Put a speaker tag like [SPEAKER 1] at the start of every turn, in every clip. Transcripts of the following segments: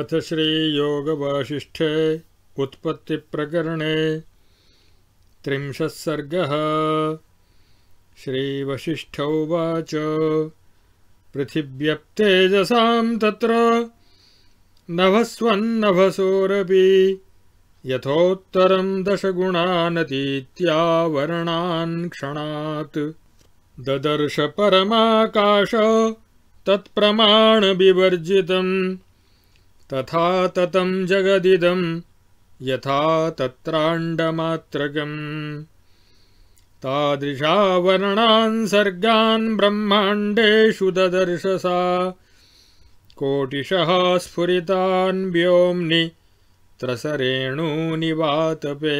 [SPEAKER 1] अथ श्रीयोगवासिष्ठे उत्पत्तिप्रकरणे त्रिंशः सर्गः उवाच पृथिव्यप्तेजसां तत्र नभस्वन्नभसोरपि यथोत्तरं दशगुणानतीत्यावरणान् क्षणात् ददर्श परमाकाश तत्प्रमाणविवर्जितम् तथा ततम् जगदिदम् यथा तत्राण्डमात्रकम् सर्गान् ब्रह्माण्डेषु ददर्शसा कोटिशः स्फुरितान् व्योम्नि वातपे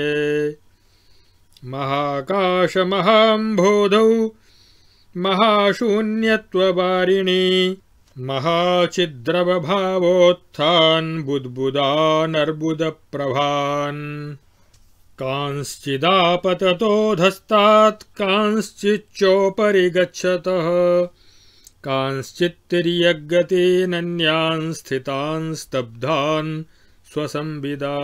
[SPEAKER 1] महाकाशमहाम्भोधौ महाशून्यत्ववारिणी महाचिद्रवभावोत्थान् बुद्बुदानर्बुदप्रभान् कांश्चिदापततोधस्तात् कांश्चिच्चोपरि गच्छतः कांश्चित्तिर्यगतेनन्यान् स्थितान् स्तब्धान् स्वसंविदा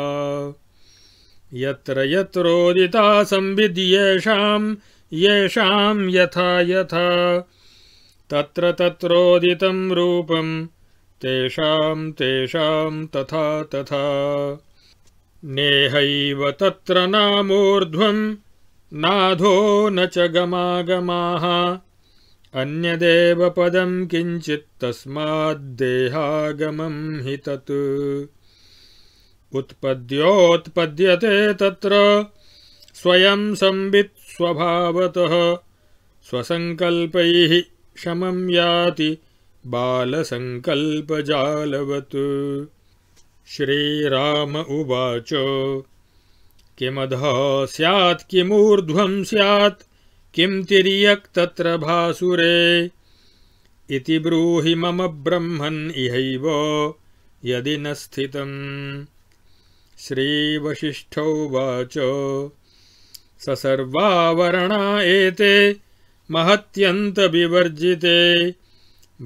[SPEAKER 1] यत्र यत्रोदिता संविद् येषां येषां यथा यथा तत्र तत्रोदितम् रूपम् तेषाम् तेषाम् तथा तथा नेहैव तत्र नामूर्ध्वम् नाधो न च गमागमाः अन्यदेवपदम् किञ्चित्तस्माद्देहागमम् हि तत् उत्पद्योत्पद्यते तत्र स्वयम् संवित् स्वभावतः स्वसङ्कल्पैः क्षमं याति बालसङ्कल्पजालवत् श्रीराम उवाच किमधः स्यात् किमूर्ध्वं स्यात् किं तिर्यक् तत्र भासुरे इति ब्रूहि मम ब्रह्मन् इहैव यदि न स्थितम् श्रीवसिष्ठोवाच स सर्वावरणा एते महत्यन्तविवर्जिते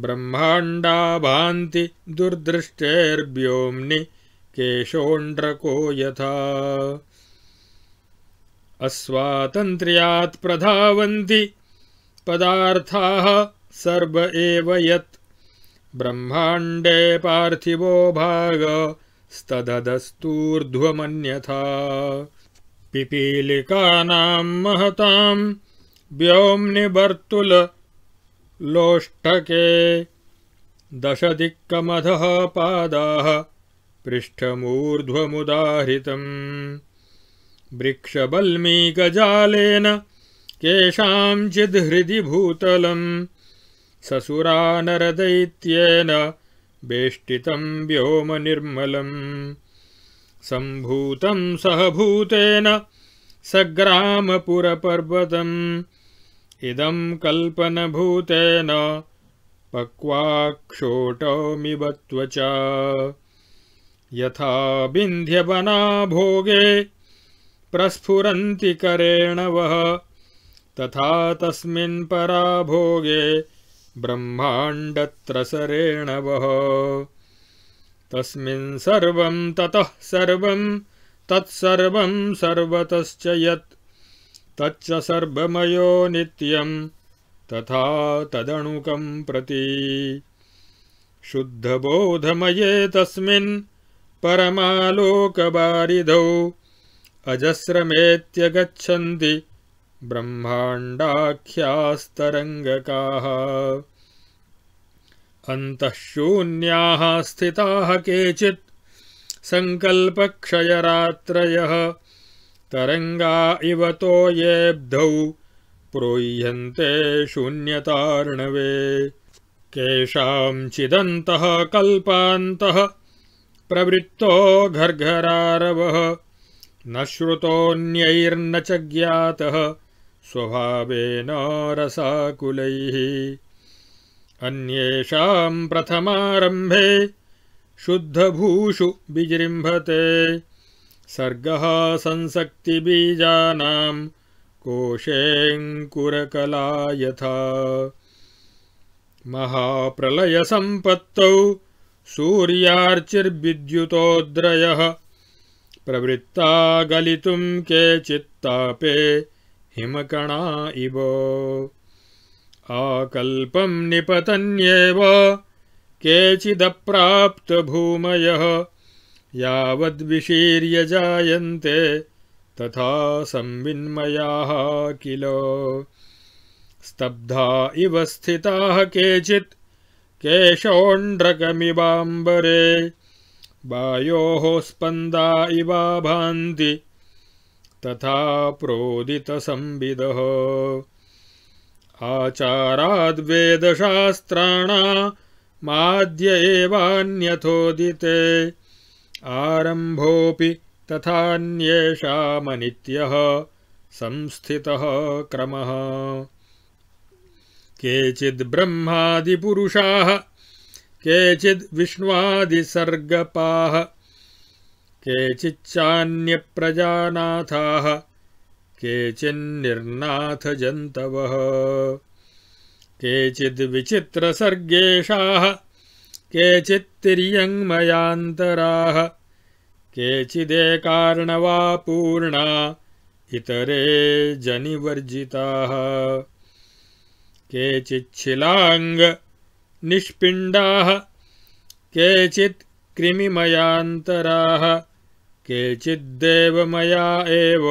[SPEAKER 1] ब्रह्माण्डा भान्ति दुर्दृष्टेर्व्योम्नि केशोण्ड्रको यथा प्रधावन्ति पदार्थाः सर्व एव यत् ब्रह्माण्डे पार्थिवो भागस्तददस्तूर्ध्वमन्यथा पिपीलिकानाम् महताम् व्योम्नि वर्तुल लोष्ठके दशदिक्कमधः पादाः भूतल ससुरा नरदैत्यन भूतलम् व्योम निर्मल संभूत सह भूतेन सग्रामपुरपर्वतम इदम् कल्पनभूतेन पक्वाक्षोटमिव त्वचा यथा बिन्ध्यवना भोगे प्रस्फुरन्ति करेण वः तथा तस्मिन्परा भोगे ब्रह्माण्डत्रसरेण वः तस्मिन् सर्वम् ततः सर्वम् तत्सर्वम् सर्वतश्च यत् तच्च सर्वमयो नित्यं तथा तदणुकं प्रति शुद्धबोधमये तस्मिन् परमालोकबारिधौ अजस्रमेत्यगच्छन्ति ब्रह्माण्डाख्यास्तरङ्गकाः अन्तःशून्याः स्थिताः केचित् सङ्कल्पक्षयरात्रयः तरंगा इव तो ये प्रोह्यन्ते शून्यतार्णवे केषाञ्चिदन्तः कल्पात प्रवृत्तो घर्घरारव न श्रुतोऽन्यैर्न च ज्ञातः स्वभावेन रसाकुलैः शुद्धभूषु विजृंभते सर्गः संसक्तिबीजानाम् कोशेऽङ्कुरकला यथा महाप्रलयसम्पत्तौ सूर्यार्चिर्विद्युतोद्रयः गलितुम् केचित्तापे हिमकणा इव आकल्पम् निपतन्येव केचिदप्राप्तभूमयः यावद्विशीर्य जायन्ते तथा संविन्मयाः किल स्तब्धा इव स्थिताः केचित् केशोऽण्ड्रकमिबाम्बरे वायोः स्पन्दा इवा भान्ति तथा प्रोदितसंविदः आचाराद् वेदशास्त्राणामाद्य एवान्यथोदिते आरम्भोऽपि तथान्येषामनित्यः संस्थितः क्रमः केचिद्ब्रह्मादिपुरुषाः केचिद्विष्वादिसर्गपाः केचिच्चान्यप्रजानाथाः केचिन्निर्नाथजन्तवः केचिद्विचित्रसर्गेशाः केचित्तिर्यङ्मयान्तराः केचिदे कार्णवा पूर्णा इतरे जनिवर्जिताः केचिच्छिलाङ्गनिष्पिण्डाः केचित् कृमिमयान्तराः केचिद्देवमया एव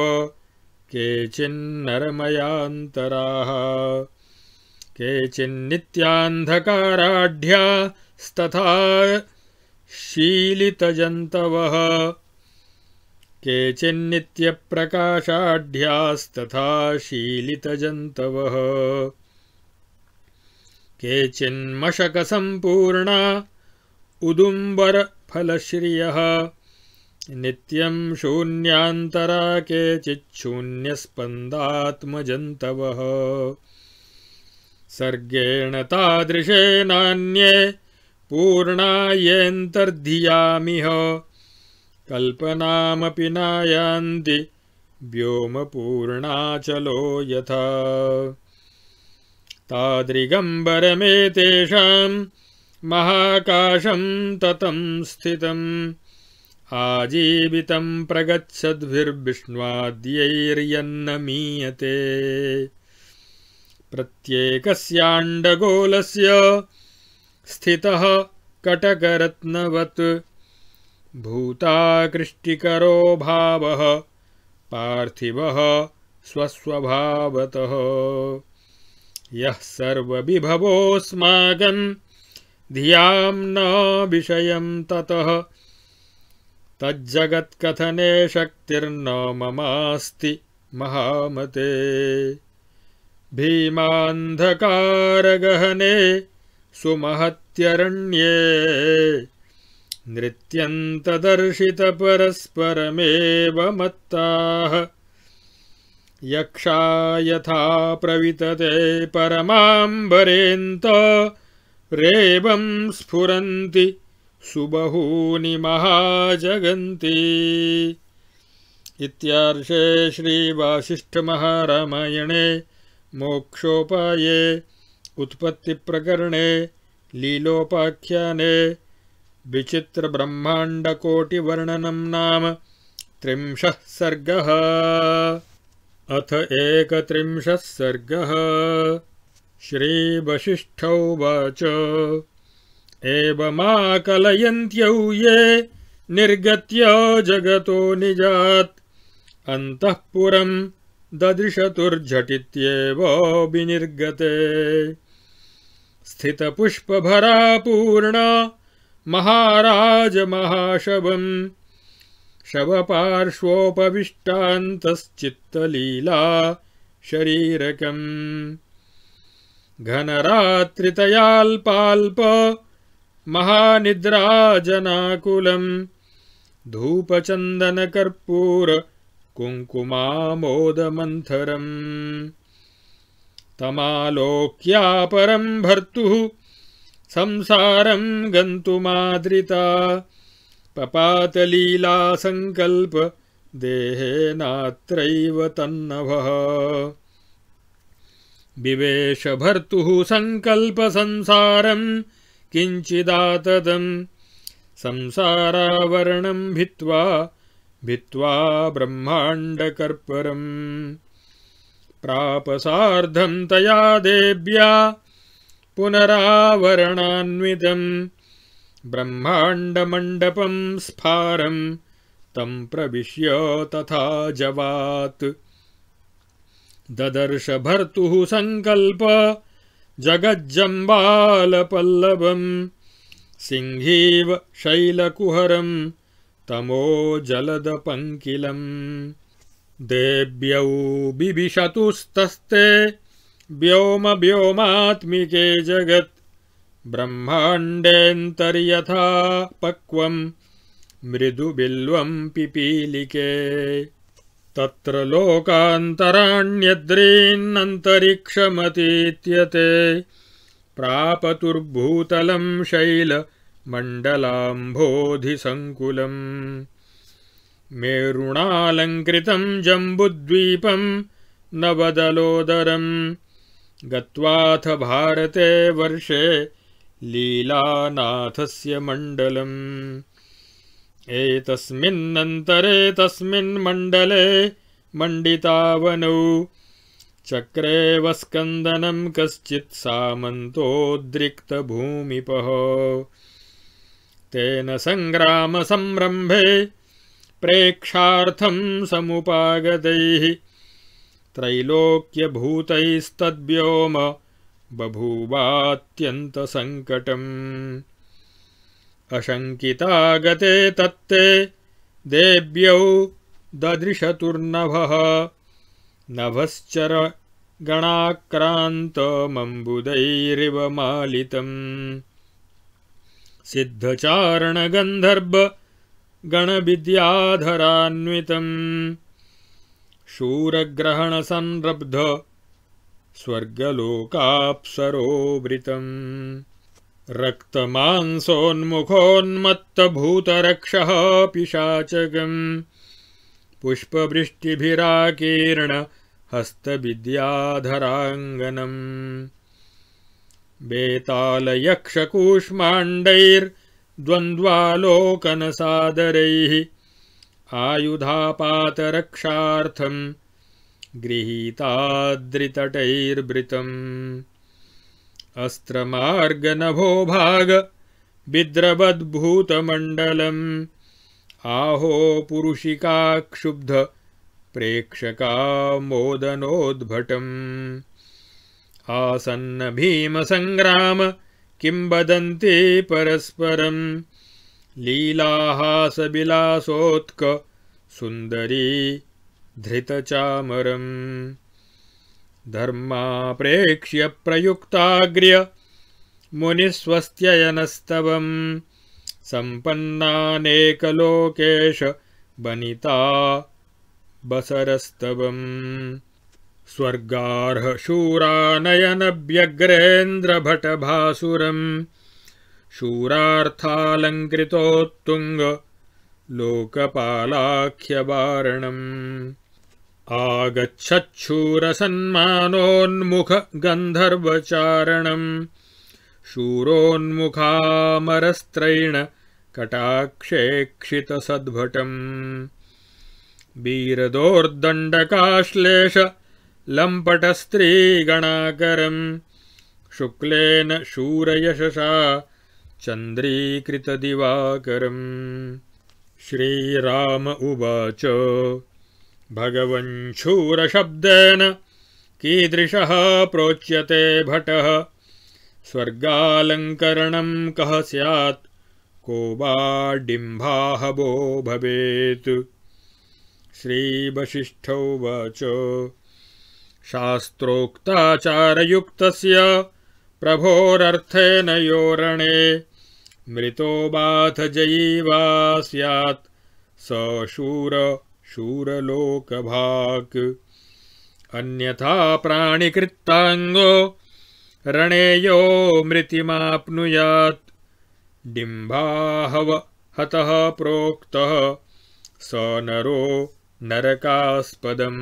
[SPEAKER 1] केचिन्नरमयान्तराः केचिन्नित्यान्धकाराढ्या स्तथा शीलितजन्तवः केचिन्नित्यप्रकाशाढ्यास्तथा संपूर्ण उदुंबर फलश्रिय नित्यं शून्यान्तरा केचिच्छून्यस्पन्दात्मजन्तवः सर्गेण तादृशेनान्ये पूर्णायेऽन्तर्धियामिह कल्पनामपि न यान्ति व्योमपूर्णाचलो यथा तादृगम्बरमेतेषां महाकाशं ततं स्थितम् आजीवितं प्रगच्छद्भिर्विष्ण्वाद्यैर्यन्न मीयते प्रत्येकस्याण्डगोलस्य स्थित कटकरत्नवत् भूताकृष्टिको भाव पार्थिव स्वस्वभावत यभवस्मागन सर्वविभवोऽस्माकं धियां न विषयं तज्जगत्कथने शक्तिर्न ममास्ति महामते भीमान्धकारगहने सुमहत्यरण्ये नृत्यन्तदर्शितपरस्परमेव मत्ताः यक्षा यथा प्रवितते परमाम्बरेन्त रेवं स्फुरन्ति सुबहूनि महाजगन्ति इत्यार्षे श्रीवासिष्ठमहारामायणे मोक्षोपाये उत्पत्ति प्रकरणे लीलोपाख्याने विचित्र ब्रह्मांड कोटि वर्णनम नाम त्रिंशः सर्गः अथ एक एकत्रिंशः सर्गः श्रीवसिष्ठौवाच एवमाकलयन्त्यौ ये निर्गत्य जगतो निजात् अन्तःपुरम् ददृशतुर्झटित्येव विनिर्गते स्थितपुष्पभरा पूर्णा महाराजमहाशवम् शवपार्श्वोपविष्टान्तश्चित्तलीला शरीरकम् घनरात्रितयाल्पाल्प महानिद्राजनाकुलम् धूपचन्दनकर्पूर कुङ्कुमामोदमन्थरम् तमालोक्यापरं परं भर्तुः संसारं गन्तुमादृता पपातलीला देहेनात्रैव तन्नभः विवेशभर्तुः सङ्कल्पसंसारं किञ्चिदातदं संसारावरणं भित्वा भित्त्वा ब्रह्माण्डकर्परम् प्रापसार्धं तया देव्या पुनरावरणान्विदम् ब्रह्माण्डमण्डपम् स्फारम् तम् प्रविश्य तथा जवात् ददर्श भर्तुः सङ्कल्प जगज्जम्बालपल्लवम् सिंहीव शैलकुहरम् तमो जलदपङ्किलम् देव्यौ बिभिषतुस्तस्ते व्योम व्योमात्मिके जगत् ब्रह्मांडेन्तर्यथा ब्रह्माण्डेऽन्तर्यथा मृदु मृदुबिल्वं पिपीलिके तत्र लोकान्तराण्यद्रीन्नन्तरिक्षमतीत्यते प्रापतुर्भूतलं शैलमण्डलाम्भोधिसङ्कुलम् मेरुणालङ्कृतम् जम्बुद्वीपम् नवदलोदरम् गत्वाथ भारते वर्षे लीलानाथस्य मण्डलम् एतस्मिन्नन्तरे मण्डले मण्डितावनौ चक्रेवस्कन्दनम् कश्चित् सामन्तोद्रिक्तभूमिपः तेन सङ्ग्रामसंरम्भे प्रेक्षार्थम् समुपागतैः त्रैलोक्यभूतैस्तद्व्योम बभूवात्यन्तसङ्कटम् अशङ्कितागते तत्ते देव्यौ ददृशतुर्नभः नभश्चरगणाक्रान्तमम्बुदैरिव मालितम् सिद्धचारणगन्धर्ब गणविद्याधरान्वितम् शूरग्रहणसंरब्ध स्वर्गलोकाप्सरोवृतम् रक्तमांसोन्मुखोन्मत्तभूतरक्षः पिशाचकम् हस्तविद्याधराङ्गनम् वेतालयक्षकूष्माण्डैर् द्वन्द्वालोकनसादरैः आयुधापातरक्षार्थम् गृहीताद्रितटैर्वृतम् आहो आहोपुरुषिका क्षुब्ध आसन्न आसन्नभीमसङ्ग्राम किं वदन्ति परस्परम् सुन्दरी धृतचामरम् धर्माप्रेक्ष्य प्रयुक्ताग्र्य मुनिस्वस्त्ययनस्तवम् सम्पन्नानेकलोकेश बनिता बसरस्तवम् स्वर्गार्हशूरानयनव्यग्रेन्द्रभटभासुरम् शूरार्थालङ्कृतोत्तुङ्गलोकपालाख्यबारणम् आगच्छूरसन्मानोन्मुख गन्धर्वचारणम् शूरोन्मुखामरस्त्रैण कटाक्षेक्षितसद्भटम् वीरदोर्दण्डकाश्लेष लम्पटस्त्रीगणाकरम् शुक्ल शूरयशसा चन्द्रीकृतदिवाकरम् श्रीराम उवाच भगवञ्छूरशब्देन कीदृश प्रोच्यते भट स्वर्गालंकरण कह सैत् को वा डिम्भाहवो श्रीवशिष्ठ श्रीवसिष्ठोवाच शास्त्रोक्ताचारयुक्त प्रभोरर्थन यो रणे मृतो बाथ जयीवा सैत् सशूर स शूर शूरलोकभाक् अन्यथा प्राणिकृत्ताङ्गो रणेयो मृतिमाप्नुयात् हतः प्रोक्तः स नरो नरकास्पदम्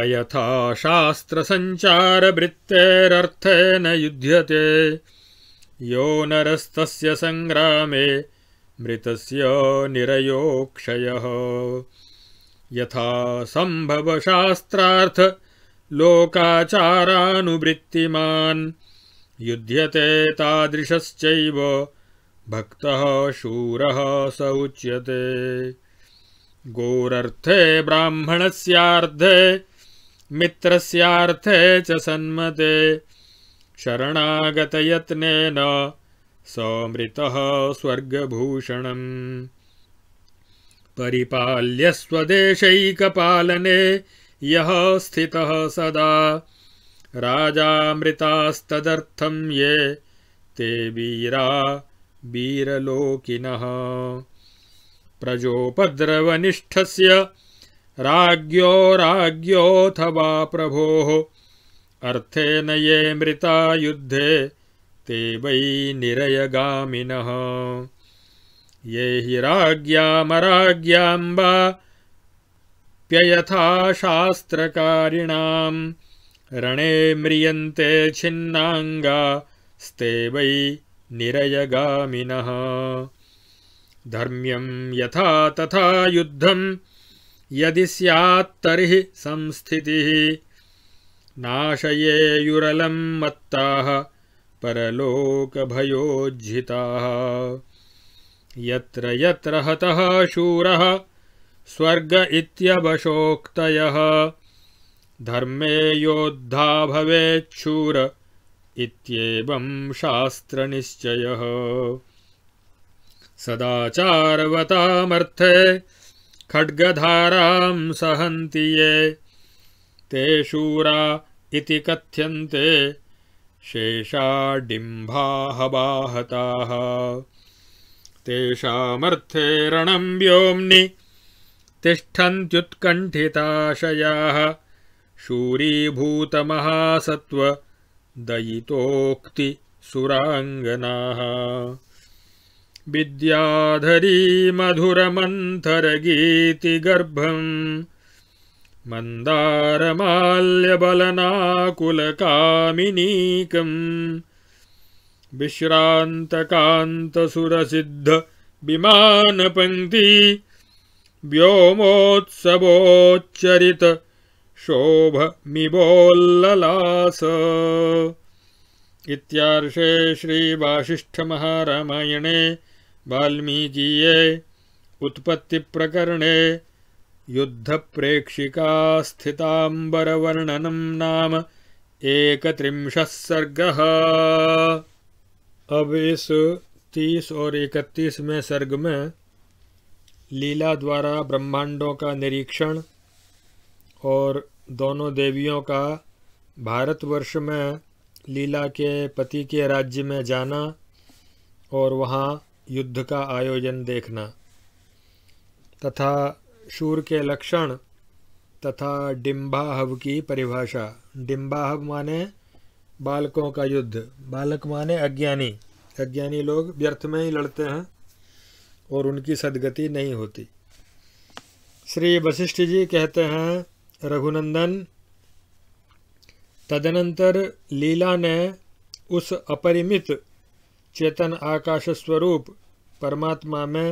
[SPEAKER 1] अयथा शास्त्रसञ्चारवृत्तेरर्थेन युध्यते यो नरस्तस्य सङ्ग्रामे मृतस्य निरयोक्षयः यथा सम्भवशास्त्रार्थलोकाचारानुवृत्तिमान् युध्यते तादृशश्चैव भक्तः शूरः स उच्यते गोरर्थे ब्राह्मणस्यार्धे मित्रस्यार्थे च सन्मते शरणागतयत्नेन सौमृतः स्वर्गभूषणम् परिपाल्य स्वदेशैकपालने यः स्थितः सदा राजामृतास्तदर्थं ये ते वीरा वीरलोकिनः प्रजोपद्रवनिष्ठस्य राज्ञो राज्ञोऽथ वा प्रभोः अर्थेन ये मृता युद्धे ते वै निरयगामिनः ये हि राज्ञामराज्ञाम्बा प्ययथाशास्त्रकारिणाम् रणे म्रियन्ते छिन्नाङ्गास्ते वै निरयगामिनः धर्म्यं यथा तथा युद्धम् यदि स्यात्तर्हि संस्थितिः नाशयेयुरलं मत्ताः परलोकभयोज्झिताः यत्र यत्र हतः शूरः स्वर्ग इत्यवशोक्तयः धर्मे योद्धा भवेच्छूर इत्येवं शास्त्रनिश्चयः सदाचारवतामर्थे खड्गधारां सहन्ति ये ते शूरा इति कथ्यन्ते शेषाडिम्भाहबाहताः तेषामर्थे रणं व्योम्नि तिष्ठन्त्युत्कण्ठिताशयाः शूरीभूतमहासत्त्वदयितोक्तिसुराङ्गनाः विद्याधरी मधुरमंथर सिद्ध विमान विश्रान्तकान्तसुरसिद्धविमानपङ्क्ति व्योमोत्सवोच्चरित शोभमिबोल्ललास इत्यार्षे श्रीवासिष्ठमहारामायणे वाल्मीकीये प्रेक्षिका स्थितांबर वर्णनम नाम एकत्रिंशः सर्ग अब इस तीस और इकतीसवें सर्ग में लीला द्वारा ब्रह्मांडों का निरीक्षण और दोनों देवियों का भारतवर्ष में लीला के पति के राज्य में जाना और वहाँ युद्ध का आयोजन देखना तथा शूर के लक्षण तथा डिम्बाहव की परिभाषा डिम्बाहव माने बालकों का युद्ध बालक माने अज्ञानी अज्ञानी लोग व्यर्थ में ही लड़ते हैं और उनकी सदगति नहीं होती श्री वशिष्ठ जी कहते हैं रघुनंदन तदनंतर लीला ने उस अपरिमित चेतन आकाश स्वरूप परमात्मा में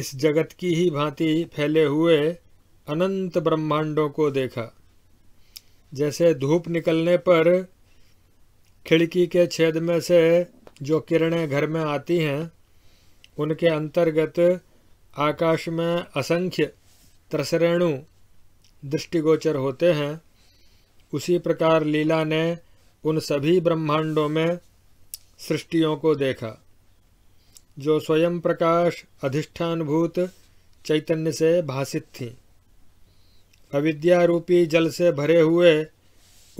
[SPEAKER 1] इस जगत की ही भांति फैले हुए अनंत ब्रह्मांडों को देखा जैसे धूप निकलने पर खिड़की के छेद में से जो किरणें घर में आती हैं उनके अंतर्गत आकाश में असंख्य त्रसरेणु दृष्टिगोचर होते हैं उसी प्रकार लीला ने उन सभी ब्रह्मांडों में सृष्टियों को देखा जो स्वयं प्रकाश भूत चैतन्य से भाषित थी अविद्या रूपी जल से भरे हुए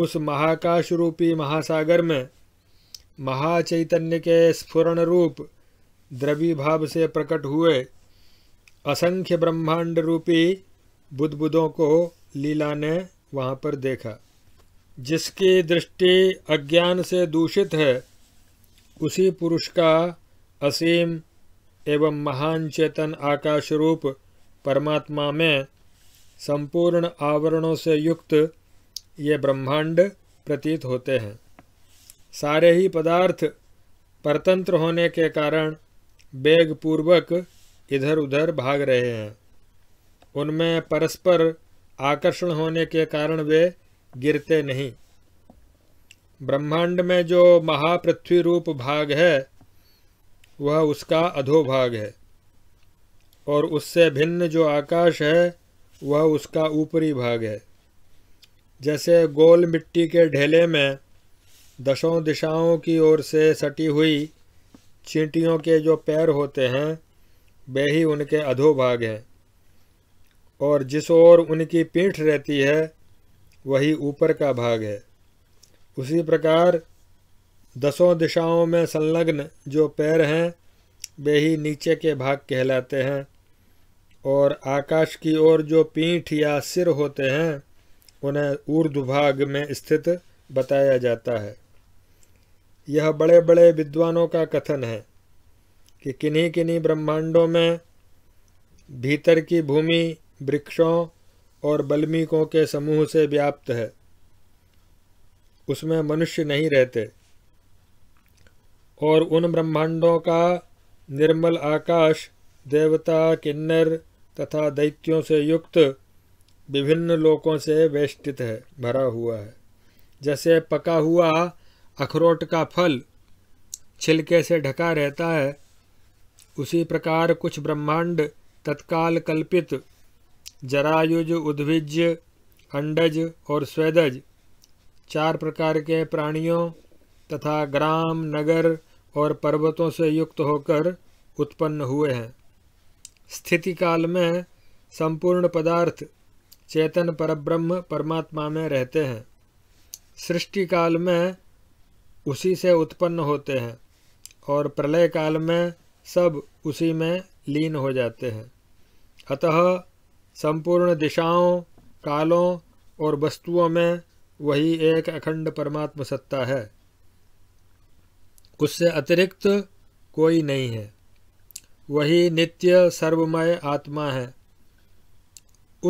[SPEAKER 1] उस महाकाश रूपी महासागर में महाचैतन्य के स्फुरण रूप भाव से प्रकट हुए असंख्य ब्रह्मांड रूपी बुद्धबुदों को लीला ने वहाँ पर देखा जिसकी दृष्टि अज्ञान से दूषित है उसी पुरुष का असीम एवं महान चेतन आकाश रूप परमात्मा में संपूर्ण आवरणों से युक्त ये ब्रह्मांड प्रतीत होते हैं सारे ही पदार्थ परतंत्र होने के कारण बेग पूर्वक इधर उधर भाग रहे हैं उनमें परस्पर आकर्षण होने के कारण वे गिरते नहीं ब्रह्मांड में जो महापृथ्वी रूप भाग है वह उसका अधोभाग है और उससे भिन्न जो आकाश है वह उसका ऊपरी भाग है जैसे गोल मिट्टी के ढेले में दशों दिशाओं की ओर से सटी हुई चींटियों के जो पैर होते हैं वे ही उनके अधोभाग हैं और जिस ओर उनकी पीठ रहती है वही ऊपर का भाग है उसी प्रकार दसों दिशाओं में संलग्न जो पैर हैं वे ही नीचे के भाग कहलाते हैं और आकाश की ओर जो पीठ या सिर होते हैं उन्हें ऊर्ध्वभाग में स्थित बताया जाता है यह बड़े बड़े विद्वानों का कथन है कि किन्हीं किन्हीं ब्रह्मांडों में भीतर की भूमि वृक्षों और बल्मीकों के समूह से व्याप्त है उसमें मनुष्य नहीं रहते और उन ब्रह्मांडों का निर्मल आकाश देवता किन्नर तथा दैत्यों से युक्त विभिन्न लोकों से वेष्टित है भरा हुआ है जैसे पका हुआ अखरोट का फल छिलके से ढका रहता है उसी प्रकार कुछ ब्रह्मांड तत्काल कल्पित जरायुज उद्भिज अंडज और स्वेदज चार प्रकार के प्राणियों तथा ग्राम नगर और पर्वतों से युक्त होकर उत्पन्न हुए हैं स्थिति काल में संपूर्ण पदार्थ चेतन परब्रह्म परमात्मा में रहते हैं सृष्टि काल में उसी से उत्पन्न होते हैं और प्रलय काल में सब उसी में लीन हो जाते हैं अतः संपूर्ण दिशाओं कालों और वस्तुओं में वही एक अखंड परमात्म सत्ता है उससे अतिरिक्त कोई नहीं है वही नित्य सर्वमय आत्मा है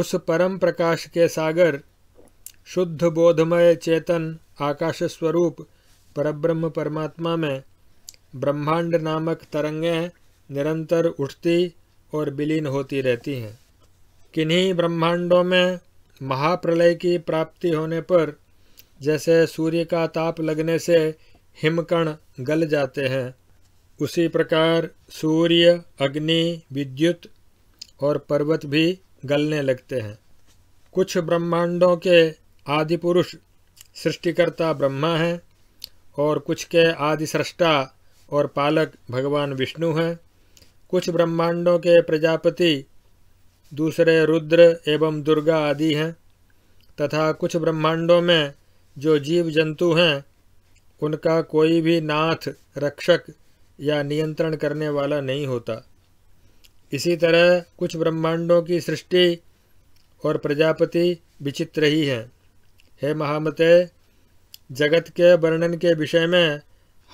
[SPEAKER 1] उस परम प्रकाश के सागर शुद्ध बोधमय चेतन आकाश स्वरूप परब्रह्म परमात्मा में ब्रह्मांड नामक तरंगें निरंतर उठती और विलीन होती रहती हैं किन्हीं ब्रह्मांडों में महाप्रलय की प्राप्ति होने पर जैसे सूर्य का ताप लगने से हिमकण गल जाते हैं उसी प्रकार सूर्य अग्नि विद्युत और पर्वत भी गलने लगते हैं कुछ ब्रह्मांडों के आदि पुरुष सृष्टिकर्ता ब्रह्मा हैं और कुछ के आदि सृष्टा और पालक भगवान विष्णु हैं कुछ ब्रह्मांडों के प्रजापति दूसरे रुद्र एवं दुर्गा आदि हैं तथा कुछ ब्रह्मांडों में जो जीव जंतु हैं उनका कोई भी नाथ रक्षक या नियंत्रण करने वाला नहीं होता इसी तरह कुछ ब्रह्मांडों की सृष्टि और प्रजापति विचित्र ही हैं हे महामते जगत के वर्णन के विषय में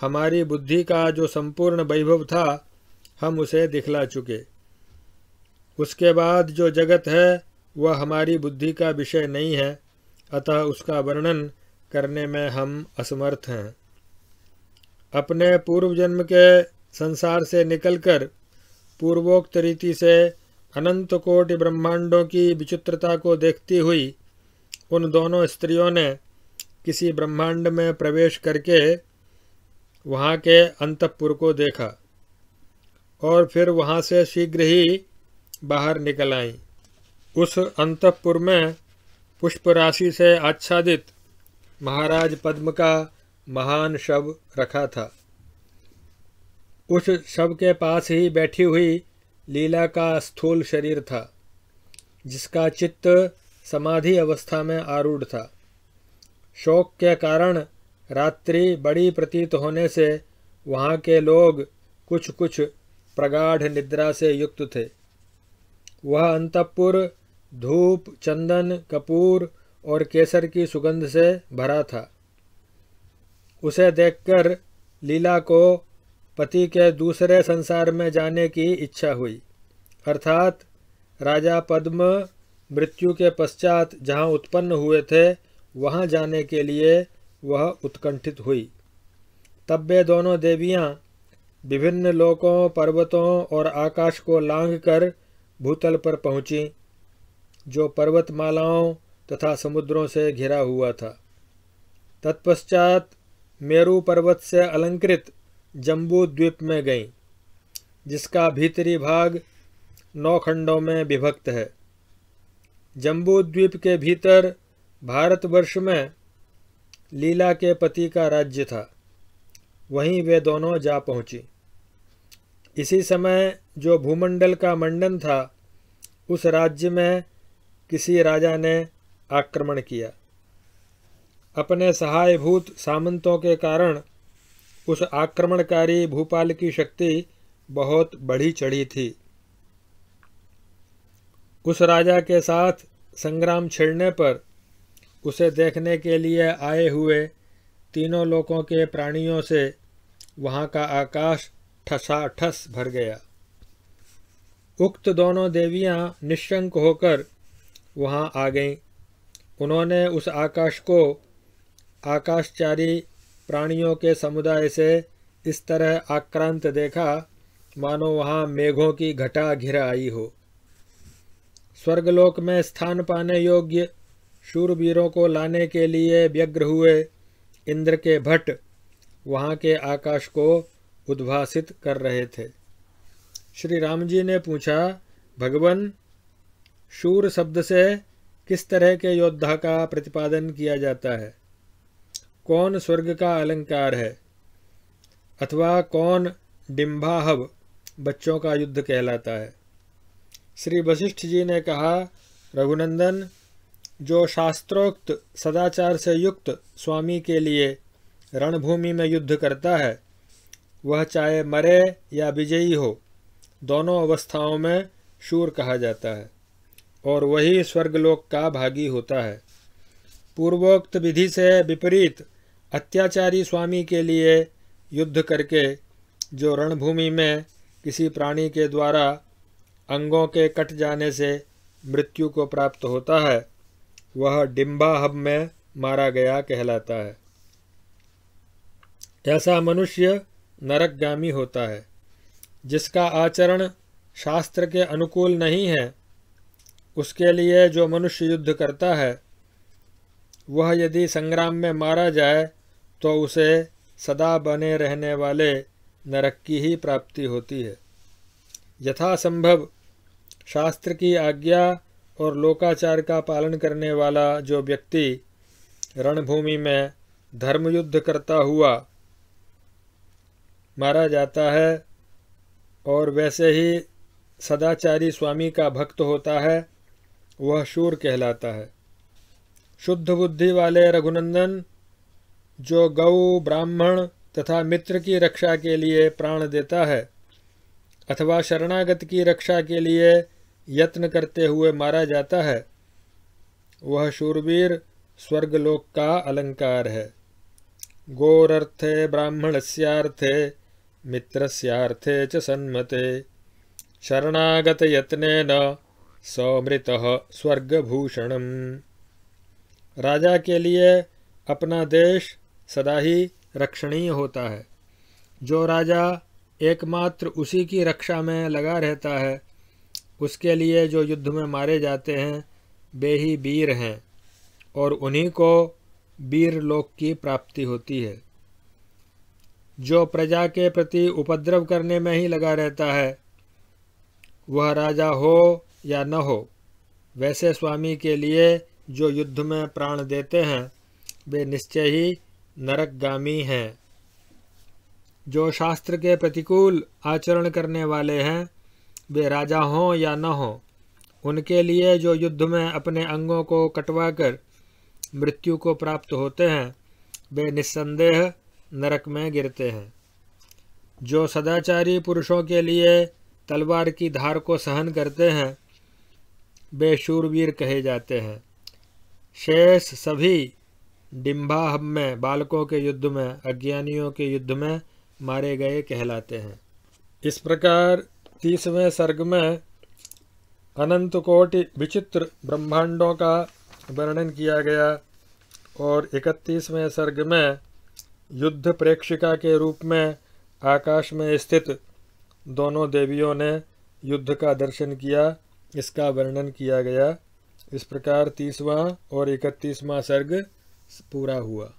[SPEAKER 1] हमारी बुद्धि का जो संपूर्ण वैभव था हम उसे दिखला चुके उसके बाद जो जगत है वह हमारी बुद्धि का विषय नहीं है अतः उसका वर्णन करने में हम असमर्थ हैं अपने पूर्व जन्म के संसार से निकलकर पूर्वोक्त रीति से अनंत कोटि ब्रह्मांडों की विचित्रता को देखती हुई उन दोनों स्त्रियों ने किसी ब्रह्मांड में प्रवेश करके वहाँ के अंतपुर को देखा और फिर वहाँ से शीघ्र ही बाहर निकल आई उस अंतपुर में पुष्प राशि से आच्छादित महाराज पद्म का महान शव रखा था उस शव के पास ही बैठी हुई लीला का स्थूल शरीर था जिसका चित्त समाधि अवस्था में आरूढ़ था शोक के कारण रात्रि बड़ी प्रतीत होने से वहाँ के लोग कुछ कुछ प्रगाढ़ निद्रा से युक्त थे वह अंतपुर धूप चंदन कपूर और केसर की सुगंध से भरा था उसे देखकर लीला को पति के दूसरे संसार में जाने की इच्छा हुई अर्थात राजा पद्म मृत्यु के पश्चात जहाँ उत्पन्न हुए थे वहाँ जाने के लिए वह उत्कंठित हुई तब वे दोनों देवियाँ विभिन्न लोकों पर्वतों और आकाश को लांघकर कर भूतल पर पहुँची जो पर्वतमालाओं तथा समुद्रों से घिरा हुआ था तत्पश्चात मेरु पर्वत से अलंकृत जम्बू द्वीप में गई जिसका भीतरी भाग नौ खंडों में विभक्त है जम्बू द्वीप के भीतर भारतवर्ष में लीला के पति का राज्य था वहीं वे दोनों जा पहुंची इसी समय जो भूमंडल का मंडन था उस राज्य में किसी राजा ने आक्रमण किया अपने सहायभूत सामंतों के कारण उस आक्रमणकारी भूपाल की शक्ति बहुत बढ़ी चढ़ी थी उस राजा के साथ संग्राम छिड़ने पर उसे देखने के लिए आए हुए तीनों लोगों के प्राणियों से वहाँ का आकाश ठसाठस भर गया उक्त दोनों देवियाँ निशंक होकर वहाँ आ गईं उन्होंने उस आकाश को आकाशचारी प्राणियों के समुदाय से इस तरह आक्रांत देखा मानो वहाँ मेघों की घटा घिरा आई हो स्वर्गलोक में स्थान पाने योग्य शूरवीरों को लाने के लिए व्यग्र हुए इंद्र के भट्ट वहाँ के आकाश को उद्भासित कर रहे थे श्री राम जी ने पूछा भगवान शूर शब्द से किस तरह के योद्धा का प्रतिपादन किया जाता है कौन स्वर्ग का अलंकार है अथवा कौन डिम्बाहव बच्चों का युद्ध कहलाता है श्री वशिष्ठ जी ने कहा रघुनंदन जो शास्त्रोक्त सदाचार से युक्त स्वामी के लिए रणभूमि में युद्ध करता है वह चाहे मरे या विजयी हो दोनों अवस्थाओं में शूर कहा जाता है और वही स्वर्गलोक का भागी होता है पूर्वोक्त विधि से विपरीत अत्याचारी स्वामी के लिए युद्ध करके जो रणभूमि में किसी प्राणी के द्वारा अंगों के कट जाने से मृत्यु को प्राप्त होता है वह डिम्बा हब में मारा गया कहलाता है ऐसा मनुष्य नरकगामी होता है जिसका आचरण शास्त्र के अनुकूल नहीं है उसके लिए जो मनुष्य युद्ध करता है वह यदि संग्राम में मारा जाए तो उसे सदा बने रहने वाले नरक की ही प्राप्ति होती है यथासंभव शास्त्र की आज्ञा और लोकाचार का पालन करने वाला जो व्यक्ति रणभूमि में धर्मयुद्ध करता हुआ मारा जाता है और वैसे ही सदाचारी स्वामी का भक्त होता है वह शूर कहलाता है शुद्ध बुद्धि वाले रघुनंदन जो गौ ब्राह्मण तथा मित्र की रक्षा के लिए प्राण देता है अथवा शरणागत की रक्षा के लिए यत्न करते हुए मारा जाता है वह शूरवीर स्वर्गलोक का अलंकार है गोरर्थे से मित्र च सन्मते शरणागत न सौमृत स्वर्गभूषणम राजा के लिए अपना देश सदा ही रक्षणीय होता है जो राजा एकमात्र उसी की रक्षा में लगा रहता है उसके लिए जो युद्ध में मारे जाते हैं वे ही वीर हैं और उन्हीं को वीर लोक की प्राप्ति होती है जो प्रजा के प्रति उपद्रव करने में ही लगा रहता है वह राजा हो या न हो वैसे स्वामी के लिए जो युद्ध में प्राण देते हैं वे निश्चय ही नरकगामी हैं जो शास्त्र के प्रतिकूल आचरण करने वाले हैं वे राजा हों या न हों उनके लिए जो युद्ध में अपने अंगों को कटवा कर मृत्यु को प्राप्त होते हैं वे निस्संदेह नरक में गिरते हैं जो सदाचारी पुरुषों के लिए तलवार की धार को सहन करते हैं बेशूरवीर कहे जाते हैं शेष सभी डिम्बाह में बालकों के युद्ध में अज्ञानियों के युद्ध में मारे गए कहलाते हैं इस प्रकार तीसवें सर्ग में अनंत कोटि विचित्र ब्रह्मांडों का वर्णन किया गया और इकतीसवें सर्ग में युद्ध प्रेक्षिका के रूप में आकाश में स्थित दोनों देवियों ने युद्ध का दर्शन किया इसका वर्णन किया गया इस प्रकार तीसवां और इकतीसवां सर्ग पूरा हुआ